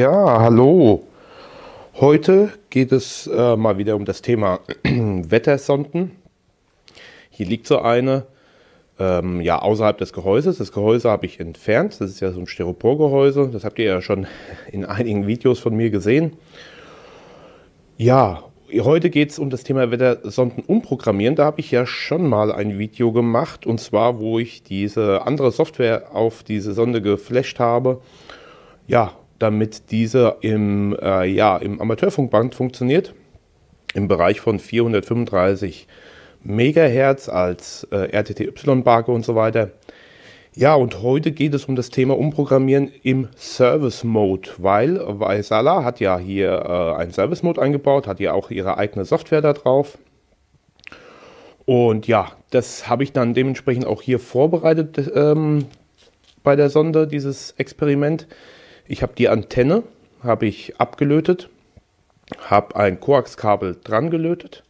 Ja, hallo. Heute geht es äh, mal wieder um das Thema Wettersonden. Hier liegt so eine, ähm, ja, außerhalb des Gehäuses. Das Gehäuse habe ich entfernt. Das ist ja so ein Styroporgehäuse. Das habt ihr ja schon in einigen Videos von mir gesehen. Ja, heute geht es um das Thema Wettersonden umprogrammieren. Da habe ich ja schon mal ein Video gemacht. Und zwar, wo ich diese andere Software auf diese Sonde geflasht habe. Ja, damit diese im, äh, ja, im Amateurfunkband funktioniert, im Bereich von 435 Megahertz als äh, RTTY-Barke und so weiter. Ja, und heute geht es um das Thema Umprogrammieren im Service Mode, weil Vaisala hat ja hier äh, einen Service Mode eingebaut, hat ja auch ihre eigene Software da drauf. Und ja, das habe ich dann dementsprechend auch hier vorbereitet ähm, bei der Sonde, dieses Experiment. Ich habe die Antenne habe ich abgelötet, habe ein Koaxkabel dran gelötet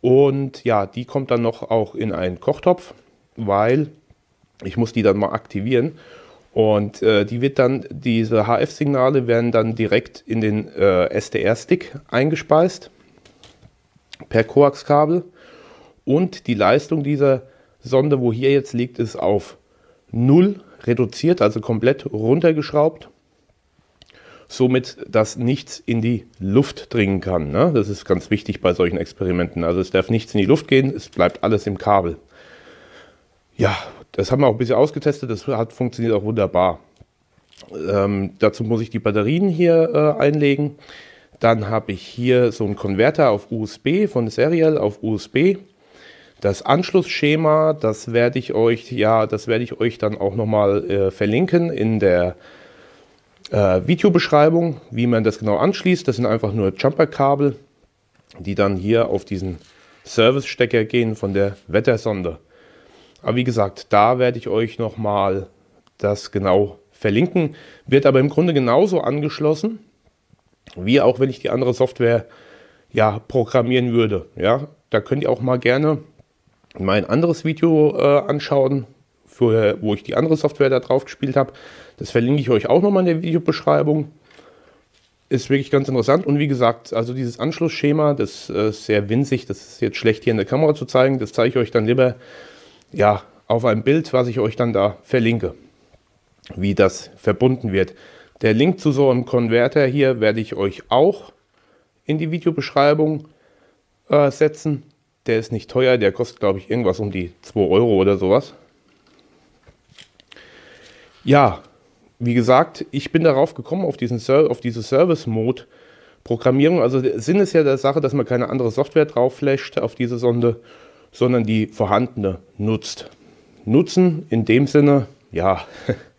und ja, die kommt dann noch auch in einen Kochtopf, weil ich muss die dann mal aktivieren und äh, die wird dann diese HF-Signale werden dann direkt in den äh, SDR-Stick eingespeist per Koaxkabel und die Leistung dieser Sonde, wo hier jetzt liegt, ist auf 0 reduziert, also komplett runtergeschraubt somit dass nichts in die Luft dringen kann. Ne? Das ist ganz wichtig bei solchen Experimenten. Also es darf nichts in die Luft gehen, es bleibt alles im Kabel. Ja, das haben wir auch ein bisschen ausgetestet, das hat funktioniert auch wunderbar. Ähm, dazu muss ich die Batterien hier äh, einlegen. Dann habe ich hier so einen Konverter auf USB von Serial auf USB. Das Anschlussschema, das werde ich euch, ja, das werde ich euch dann auch nochmal äh, verlinken in der äh, Videobeschreibung, wie man das genau anschließt. Das sind einfach nur Jumperkabel, die dann hier auf diesen Service-Stecker gehen von der Wettersonde. Aber wie gesagt, da werde ich euch nochmal das genau verlinken. Wird aber im Grunde genauso angeschlossen, wie auch wenn ich die andere Software ja, programmieren würde. Ja, da könnt ihr auch mal gerne mein anderes Video äh, anschauen für, wo ich die andere Software da drauf gespielt habe. Das verlinke ich euch auch nochmal in der Videobeschreibung. Ist wirklich ganz interessant. Und wie gesagt, also dieses Anschlussschema, das ist äh, sehr winzig. Das ist jetzt schlecht hier in der Kamera zu zeigen. Das zeige ich euch dann lieber ja, auf einem Bild, was ich euch dann da verlinke, wie das verbunden wird. Der Link zu so einem Konverter hier werde ich euch auch in die Videobeschreibung äh, setzen. Der ist nicht teuer, der kostet, glaube ich, irgendwas um die 2 Euro oder sowas. Ja, wie gesagt, ich bin darauf gekommen, auf, diesen Ser auf diese Service-Mode-Programmierung. Also der Sinn ist ja der Sache, dass man keine andere Software draufflasht auf diese Sonde, sondern die vorhandene nutzt. Nutzen in dem Sinne, ja,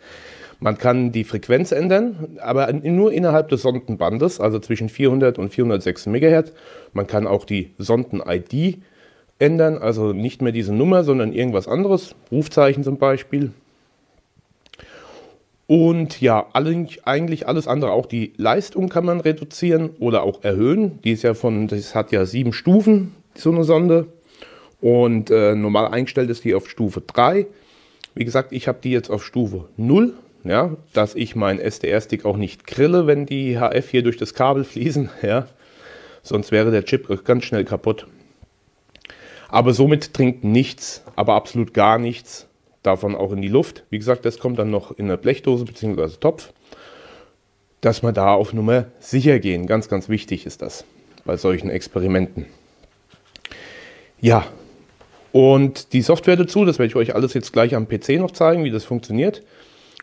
man kann die Frequenz ändern, aber nur innerhalb des Sondenbandes, also zwischen 400 und 406 MHz. Man kann auch die Sonden-ID ändern, also nicht mehr diese Nummer, sondern irgendwas anderes, Rufzeichen zum Beispiel. Und ja, eigentlich alles andere, auch die Leistung kann man reduzieren oder auch erhöhen. Die ist ja von, das hat ja sieben Stufen, so eine Sonde. Und äh, normal eingestellt ist die auf Stufe 3. Wie gesagt, ich habe die jetzt auf Stufe 0, ja, dass ich meinen SDR-Stick auch nicht grille, wenn die HF hier durch das Kabel fließen. Ja. Sonst wäre der Chip ganz schnell kaputt. Aber somit trinkt nichts, aber absolut gar nichts davon auch in die Luft. Wie gesagt, das kommt dann noch in der Blechdose bzw. Topf, dass man da auf Nummer sicher gehen. Ganz, ganz wichtig ist das bei solchen Experimenten. Ja, und die Software dazu, das werde ich euch alles jetzt gleich am PC noch zeigen, wie das funktioniert.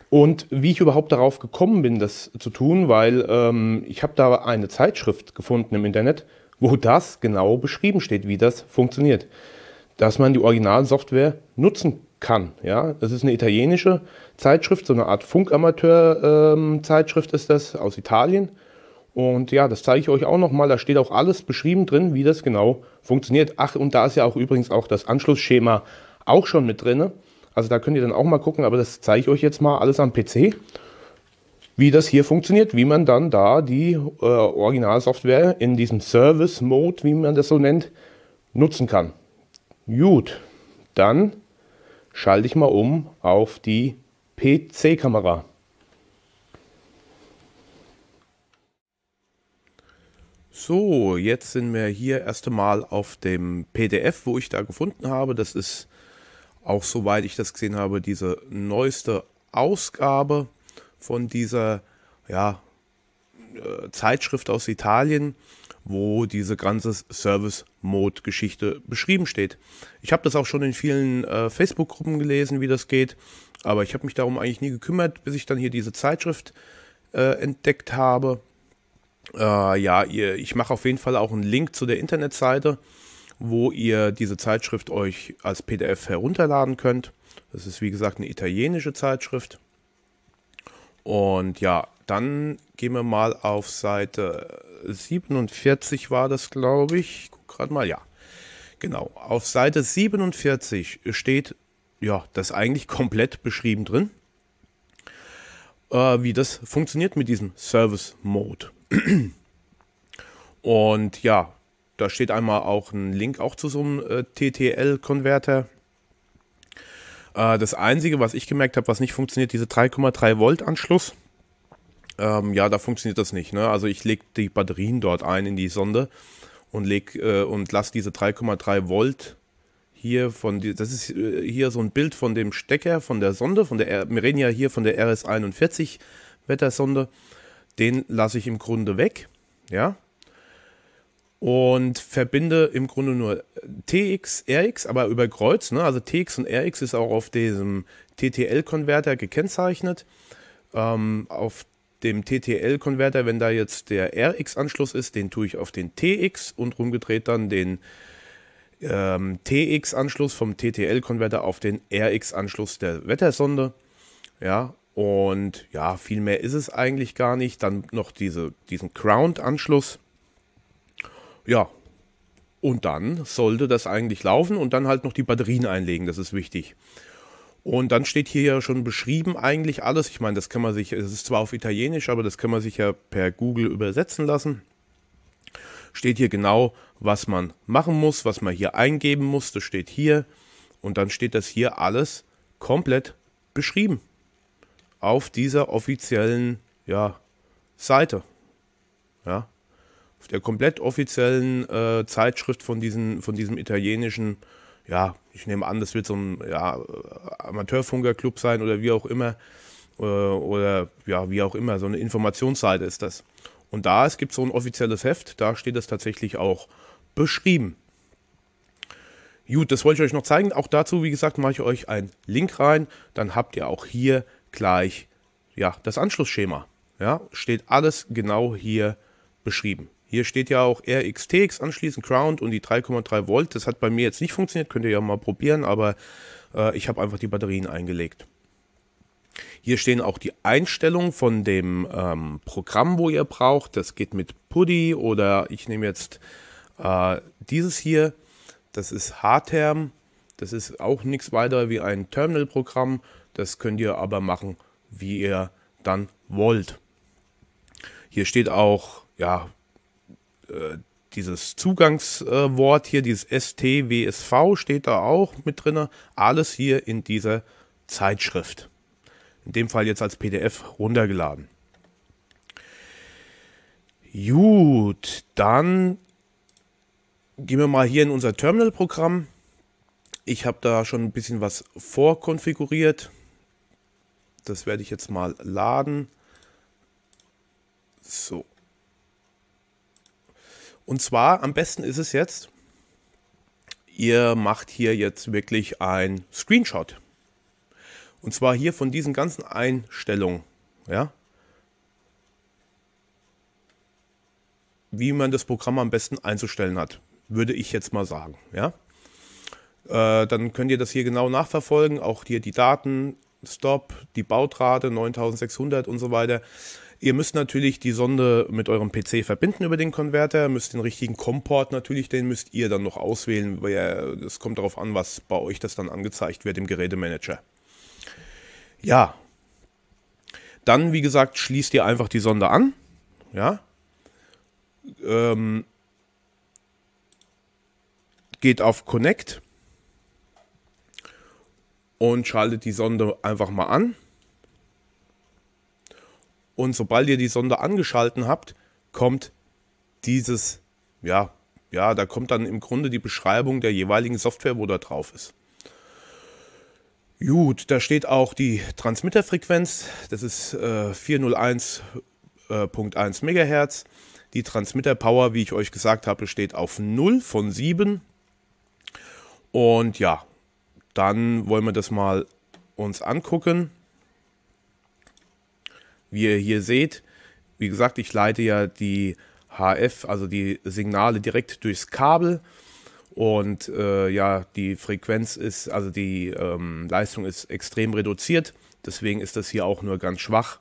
Und wie ich überhaupt darauf gekommen bin, das zu tun, weil ähm, ich habe da eine Zeitschrift gefunden im Internet, wo das genau beschrieben steht, wie das funktioniert. Dass man die originalen Software nutzen kann. Ja? Das ist eine italienische Zeitschrift, so eine Art Funkamateur-Zeitschrift ähm, ist das aus Italien. Und ja, das zeige ich euch auch nochmal. Da steht auch alles beschrieben drin, wie das genau funktioniert. Ach, und da ist ja auch übrigens auch das Anschlussschema auch schon mit drin. Also da könnt ihr dann auch mal gucken, aber das zeige ich euch jetzt mal alles am PC, wie das hier funktioniert, wie man dann da die äh, Originalsoftware in diesem Service Mode, wie man das so nennt, nutzen kann. Gut, dann schalte ich mal um auf die PC-Kamera. So, jetzt sind wir hier erst einmal auf dem PDF, wo ich da gefunden habe. Das ist auch, soweit ich das gesehen habe, diese neueste Ausgabe von dieser ja, äh, Zeitschrift aus Italien wo diese ganze Service-Mode-Geschichte beschrieben steht. Ich habe das auch schon in vielen äh, Facebook-Gruppen gelesen, wie das geht, aber ich habe mich darum eigentlich nie gekümmert, bis ich dann hier diese Zeitschrift äh, entdeckt habe. Äh, ja, ihr, ich mache auf jeden Fall auch einen Link zu der Internetseite, wo ihr diese Zeitschrift euch als PDF herunterladen könnt. Das ist wie gesagt eine italienische Zeitschrift. Und ja, dann gehen wir mal auf Seite 47 äh, war das, glaube ich. Guck gerade mal, ja. Genau, auf Seite 47 steht ja das eigentlich komplett beschrieben drin, äh, wie das funktioniert mit diesem Service Mode. Und ja, da steht einmal auch ein Link auch zu so einem äh, TTL-Konverter. Äh, das Einzige, was ich gemerkt habe, was nicht funktioniert, diese 3,3 Volt Anschluss ähm, ja, da funktioniert das nicht. Ne? Also ich lege die Batterien dort ein in die Sonde und leg äh, und lasse diese 3,3 Volt hier von die, das ist äh, hier so ein Bild von dem Stecker von der Sonde, von der wir reden ja hier von der RS 41 Wettersonde. Den lasse ich im Grunde weg, ja. Und verbinde im Grunde nur TX, RX, aber über Kreuz. Ne? Also TX und RX ist auch auf diesem TTL-Konverter gekennzeichnet. Ähm, auf dem TTL-Konverter, wenn da jetzt der RX-Anschluss ist, den tue ich auf den TX und rumgedreht dann den ähm, TX-Anschluss vom TTL-Konverter auf den RX-Anschluss der Wettersonde. Ja, und ja, viel mehr ist es eigentlich gar nicht. Dann noch diese, diesen Ground-Anschluss. Ja, und dann sollte das eigentlich laufen und dann halt noch die Batterien einlegen, das ist wichtig. Und dann steht hier ja schon beschrieben eigentlich alles. Ich meine, das kann man sich, es ist zwar auf Italienisch, aber das kann man sich ja per Google übersetzen lassen. Steht hier genau, was man machen muss, was man hier eingeben muss. Das steht hier. Und dann steht das hier alles komplett beschrieben. Auf dieser offiziellen ja, Seite. Ja. Auf der komplett offiziellen äh, Zeitschrift von, diesen, von diesem italienischen äh, ja, ich nehme an, das wird so ein ja, Amateurfunkerclub sein oder wie auch immer. Oder, äh, oder ja, wie auch immer, so eine Informationsseite ist das. Und da es gibt so ein offizielles Heft, da steht das tatsächlich auch beschrieben. Gut, das wollte ich euch noch zeigen. Auch dazu, wie gesagt, mache ich euch einen Link rein. Dann habt ihr auch hier gleich ja, das Anschlussschema. Ja, steht alles genau hier beschrieben. Hier steht ja auch RXTX, anschließend Ground und die 3,3 Volt. Das hat bei mir jetzt nicht funktioniert, könnt ihr ja mal probieren, aber äh, ich habe einfach die Batterien eingelegt. Hier stehen auch die Einstellungen von dem ähm, Programm, wo ihr braucht. Das geht mit Puddy oder ich nehme jetzt äh, dieses hier. Das ist HTerm. Das ist auch nichts weiter wie ein Terminal-Programm. Das könnt ihr aber machen, wie ihr dann wollt. Hier steht auch, ja, äh, dieses Zugangswort hier, dieses STWSV steht da auch mit drin. Alles hier in dieser Zeitschrift. In dem Fall jetzt als PDF runtergeladen. Gut, dann gehen wir mal hier in unser Terminal-Programm. Ich habe da schon ein bisschen was vorkonfiguriert. Das werde ich jetzt mal laden. So, und zwar am besten ist es jetzt, ihr macht hier jetzt wirklich ein Screenshot. Und zwar hier von diesen ganzen Einstellungen. Ja? Wie man das Programm am besten einzustellen hat, würde ich jetzt mal sagen. Ja? Äh, dann könnt ihr das hier genau nachverfolgen. Auch hier die Daten, Stop, die Bautrate 9600 und so weiter. Ihr müsst natürlich die Sonde mit eurem PC verbinden über den Konverter, müsst den richtigen Comport natürlich, den müsst ihr dann noch auswählen. Äh, es kommt darauf an, was bei euch das dann angezeigt wird im Gerätemanager. Ja. Dann, wie gesagt, schließt ihr einfach die Sonde an. Ja. Ähm, geht auf Connect und schaltet die Sonde einfach mal an. Und sobald ihr die Sonde angeschalten habt, kommt dieses, ja, ja, da kommt dann im Grunde die Beschreibung der jeweiligen Software, wo da drauf ist. Gut, da steht auch die Transmitterfrequenz, das ist äh, 401.1 äh, MHz. Die Transmitterpower, wie ich euch gesagt habe, steht auf 0 von 7. Und ja, dann wollen wir das mal uns angucken. Wie ihr hier seht, wie gesagt, ich leite ja die HF, also die Signale direkt durchs Kabel. Und äh, ja, die Frequenz ist, also die ähm, Leistung ist extrem reduziert. Deswegen ist das hier auch nur ganz schwach.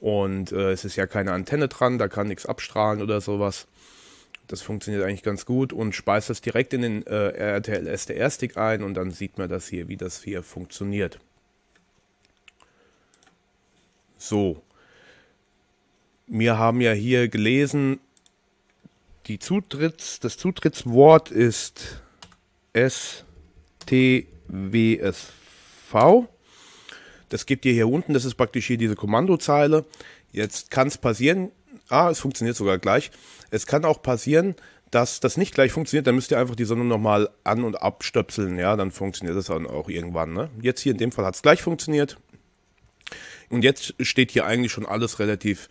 Und äh, es ist ja keine Antenne dran, da kann nichts abstrahlen oder sowas. Das funktioniert eigentlich ganz gut und speist das direkt in den äh, RTL SDR-Stick ein und dann sieht man das hier, wie das hier funktioniert. So, wir haben ja hier gelesen, die Zutritts, das Zutrittswort ist STWSV. Das gibt ihr hier unten, das ist praktisch hier diese Kommandozeile. Jetzt kann es passieren, ah, es funktioniert sogar gleich. Es kann auch passieren, dass das nicht gleich funktioniert, dann müsst ihr einfach die Sonne nochmal an- und abstöpseln. Ja, dann funktioniert das dann auch irgendwann. Ne? Jetzt hier in dem Fall hat es gleich funktioniert. Und jetzt steht hier eigentlich schon alles relativ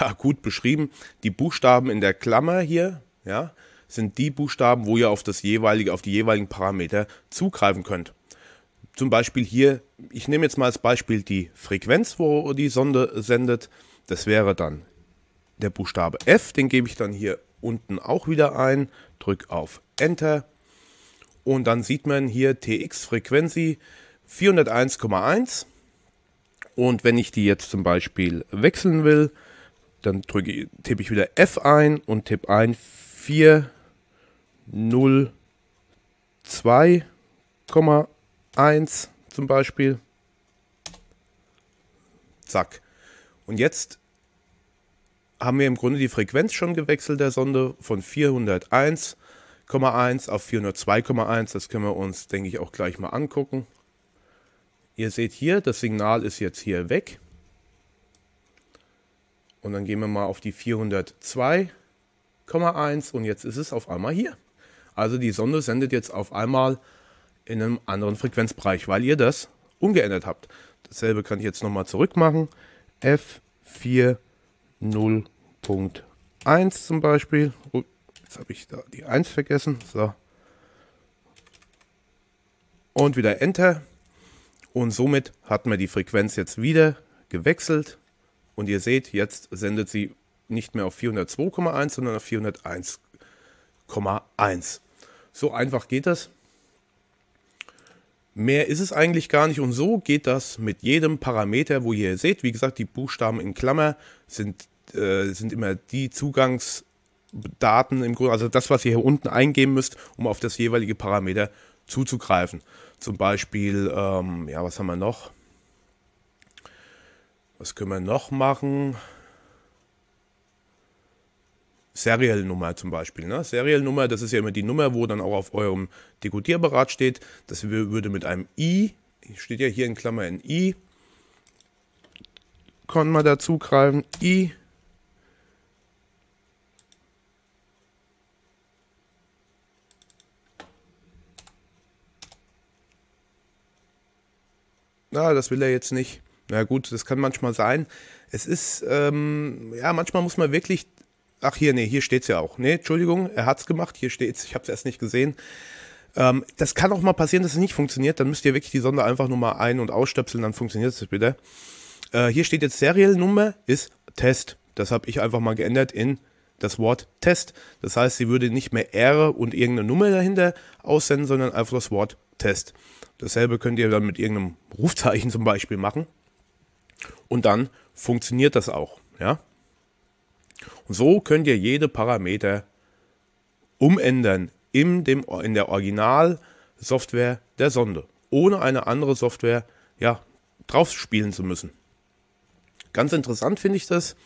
ja, gut beschrieben. Die Buchstaben in der Klammer hier, ja, sind die Buchstaben, wo ihr auf das jeweilige, auf die jeweiligen Parameter zugreifen könnt. Zum Beispiel hier, ich nehme jetzt mal als Beispiel die Frequenz, wo die Sonde sendet. Das wäre dann der Buchstabe F, den gebe ich dann hier unten auch wieder ein, drücke auf Enter und dann sieht man hier TX Frequency 401,1 und wenn ich die jetzt zum Beispiel wechseln will, dann drücke, tippe ich wieder F ein und tippe ein 402,1 zum Beispiel. Zack. Und jetzt haben wir im Grunde die Frequenz schon gewechselt der Sonde von 401,1 auf 402,1. Das können wir uns, denke ich, auch gleich mal angucken. Ihr seht hier, das Signal ist jetzt hier weg. Und dann gehen wir mal auf die 402,1 und jetzt ist es auf einmal hier. Also die Sonde sendet jetzt auf einmal in einem anderen Frequenzbereich, weil ihr das umgeändert habt. Dasselbe kann ich jetzt nochmal zurück machen. F40.1 zum Beispiel. Oh, jetzt habe ich da die 1 vergessen. So. Und wieder Enter. Und somit hat man die Frequenz jetzt wieder gewechselt und ihr seht, jetzt sendet sie nicht mehr auf 402,1, sondern auf 401,1. So einfach geht das. Mehr ist es eigentlich gar nicht und so geht das mit jedem Parameter, wo ihr seht. Wie gesagt, die Buchstaben in Klammer sind, äh, sind immer die Zugangsdaten im Grunde, also das, was ihr hier unten eingeben müsst, um auf das jeweilige Parameter zuzugreifen. Zum Beispiel, ähm, ja, was haben wir noch? Was können wir noch machen? serial zum Beispiel. Ne? serial das ist ja immer die Nummer, wo dann auch auf eurem Dekodierberat steht. Das würde mit einem I, steht ja hier in Klammer ein I, können wir dazu greifen, I, Na, ah, das will er jetzt nicht. Na gut, das kann manchmal sein. Es ist, ähm, ja, manchmal muss man wirklich, ach hier, nee, hier steht es ja auch. Nee, Entschuldigung, er hat es gemacht, hier steht es, ich habe es erst nicht gesehen. Ähm, das kann auch mal passieren, dass es nicht funktioniert. Dann müsst ihr wirklich die Sonde einfach nur mal ein- und ausstöpseln, dann funktioniert es wieder. Äh, hier steht jetzt Serial ist Test. Das habe ich einfach mal geändert in das Wort Test. Das heißt, sie würde nicht mehr R und irgendeine Nummer dahinter aussenden, sondern einfach das Wort Test. Dasselbe könnt ihr dann mit irgendeinem Rufzeichen zum Beispiel machen. Und dann funktioniert das auch. Ja? Und so könnt ihr jede Parameter umändern in, dem, in der Originalsoftware der Sonde, ohne eine andere Software ja, drauf spielen zu müssen. Ganz interessant finde ich das.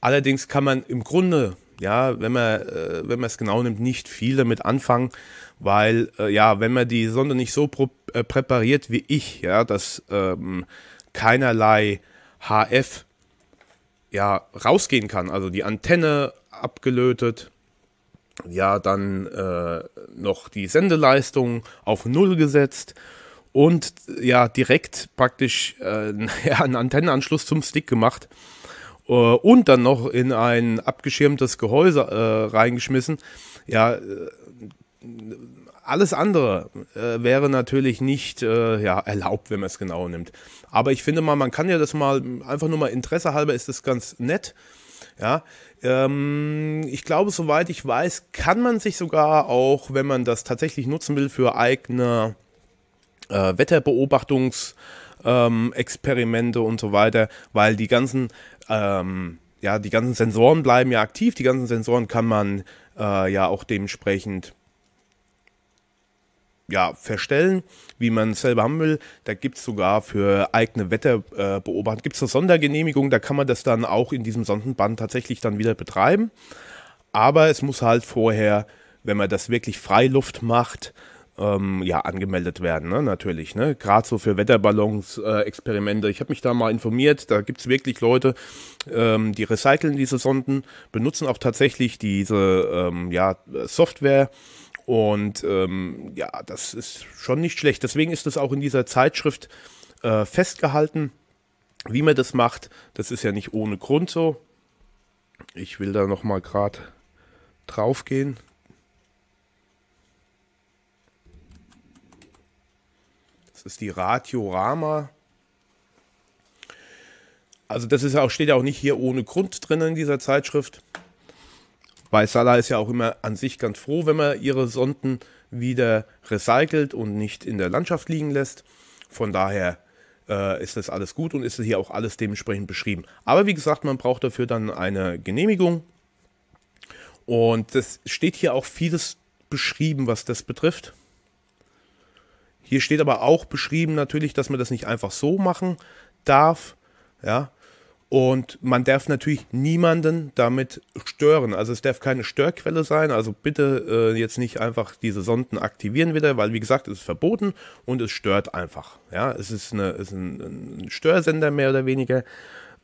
Allerdings kann man im Grunde, ja, wenn man äh, wenn man es genau nimmt, nicht viel damit anfangen, weil äh, ja, wenn man die Sonde nicht so äh, präpariert wie ich, ja, dass ähm, keinerlei HF ja rausgehen kann. Also die Antenne abgelötet, ja dann äh, noch die Sendeleistung auf Null gesetzt und ja direkt praktisch äh, ja, einen Antennenanschluss zum Stick gemacht äh, und dann noch in ein abgeschirmtes Gehäuse äh, reingeschmissen. Ja, äh, alles andere äh, wäre natürlich nicht äh, ja, erlaubt, wenn man es genau nimmt. Aber ich finde mal, man kann ja das mal, einfach nur mal Interesse halber ist das ganz nett. Ja, ähm, ich glaube, soweit ich weiß, kann man sich sogar auch, wenn man das tatsächlich nutzen will, für eigene äh, Wetterbeobachtungsexperimente ähm, und so weiter, weil die ganzen, ähm, ja, die ganzen Sensoren bleiben ja aktiv, die ganzen Sensoren kann man äh, ja auch dementsprechend ja, verstellen, wie man es selber haben will. Da gibt es sogar für eigene Wetterbeobachter, äh, gibt es eine Sondergenehmigung, da kann man das dann auch in diesem Sondenband tatsächlich dann wieder betreiben. Aber es muss halt vorher, wenn man das wirklich Freiluft macht, ähm, ja, angemeldet werden, ne? natürlich. Ne? Gerade so für Wetterballons-Experimente. Äh, ich habe mich da mal informiert, da gibt es wirklich Leute, ähm, die recyceln diese Sonden, benutzen auch tatsächlich diese ähm, ja, äh, Software, und ähm, ja, das ist schon nicht schlecht. Deswegen ist das auch in dieser Zeitschrift äh, festgehalten, wie man das macht. Das ist ja nicht ohne Grund so. Ich will da nochmal gerade drauf gehen. Das ist die Radiorama. Also das ist auch, steht ja auch nicht hier ohne Grund drin in dieser Zeitschrift weil Salah ist ja auch immer an sich ganz froh, wenn man ihre Sonden wieder recycelt und nicht in der Landschaft liegen lässt. Von daher äh, ist das alles gut und ist hier auch alles dementsprechend beschrieben. Aber wie gesagt, man braucht dafür dann eine Genehmigung. Und es steht hier auch vieles beschrieben, was das betrifft. Hier steht aber auch beschrieben natürlich, dass man das nicht einfach so machen darf. Ja, und man darf natürlich niemanden damit stören. Also es darf keine Störquelle sein. Also bitte äh, jetzt nicht einfach diese Sonden aktivieren wieder, weil wie gesagt, es ist verboten und es stört einfach. Ja, es ist, eine, es ist ein, ein, Störsender mehr oder weniger.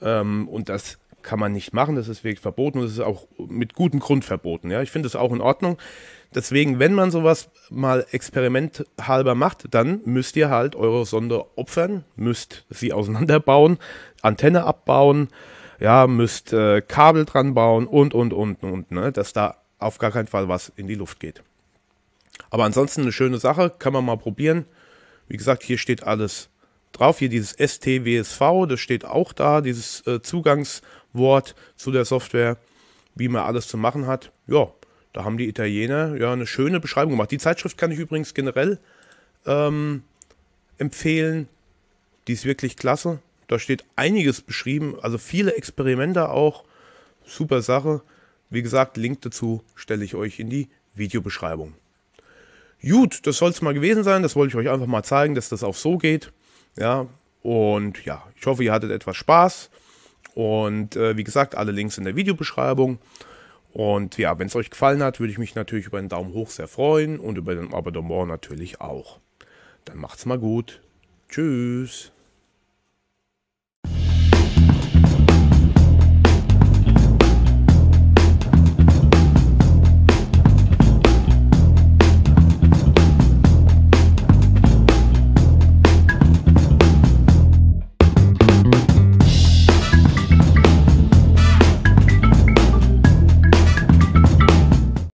Ähm, und das kann man nicht machen. Das ist wirklich verboten und es ist auch mit gutem Grund verboten. Ja, ich finde es auch in Ordnung. Deswegen, wenn man sowas mal experimenthalber macht, dann müsst ihr halt eure Sonde opfern, müsst sie auseinanderbauen, Antenne abbauen, ja, müsst äh, Kabel dran bauen und, und, und, und, ne, dass da auf gar keinen Fall was in die Luft geht. Aber ansonsten eine schöne Sache, kann man mal probieren. Wie gesagt, hier steht alles drauf. Hier dieses STWSV, das steht auch da, dieses äh, Zugangswort zu der Software, wie man alles zu machen hat. Ja, da haben die Italiener ja eine schöne Beschreibung gemacht. Die Zeitschrift kann ich übrigens generell ähm, empfehlen. Die ist wirklich klasse. Da steht einiges beschrieben, also viele Experimente auch. Super Sache. Wie gesagt, Link dazu stelle ich euch in die Videobeschreibung. Gut, das soll es mal gewesen sein. Das wollte ich euch einfach mal zeigen, dass das auch so geht. Ja, und ja, ich hoffe, ihr hattet etwas Spaß. Und äh, wie gesagt, alle Links in der Videobeschreibung. Und ja, wenn es euch gefallen hat, würde ich mich natürlich über einen Daumen hoch sehr freuen und über ein Abonnement natürlich auch. Dann macht's mal gut. Tschüss.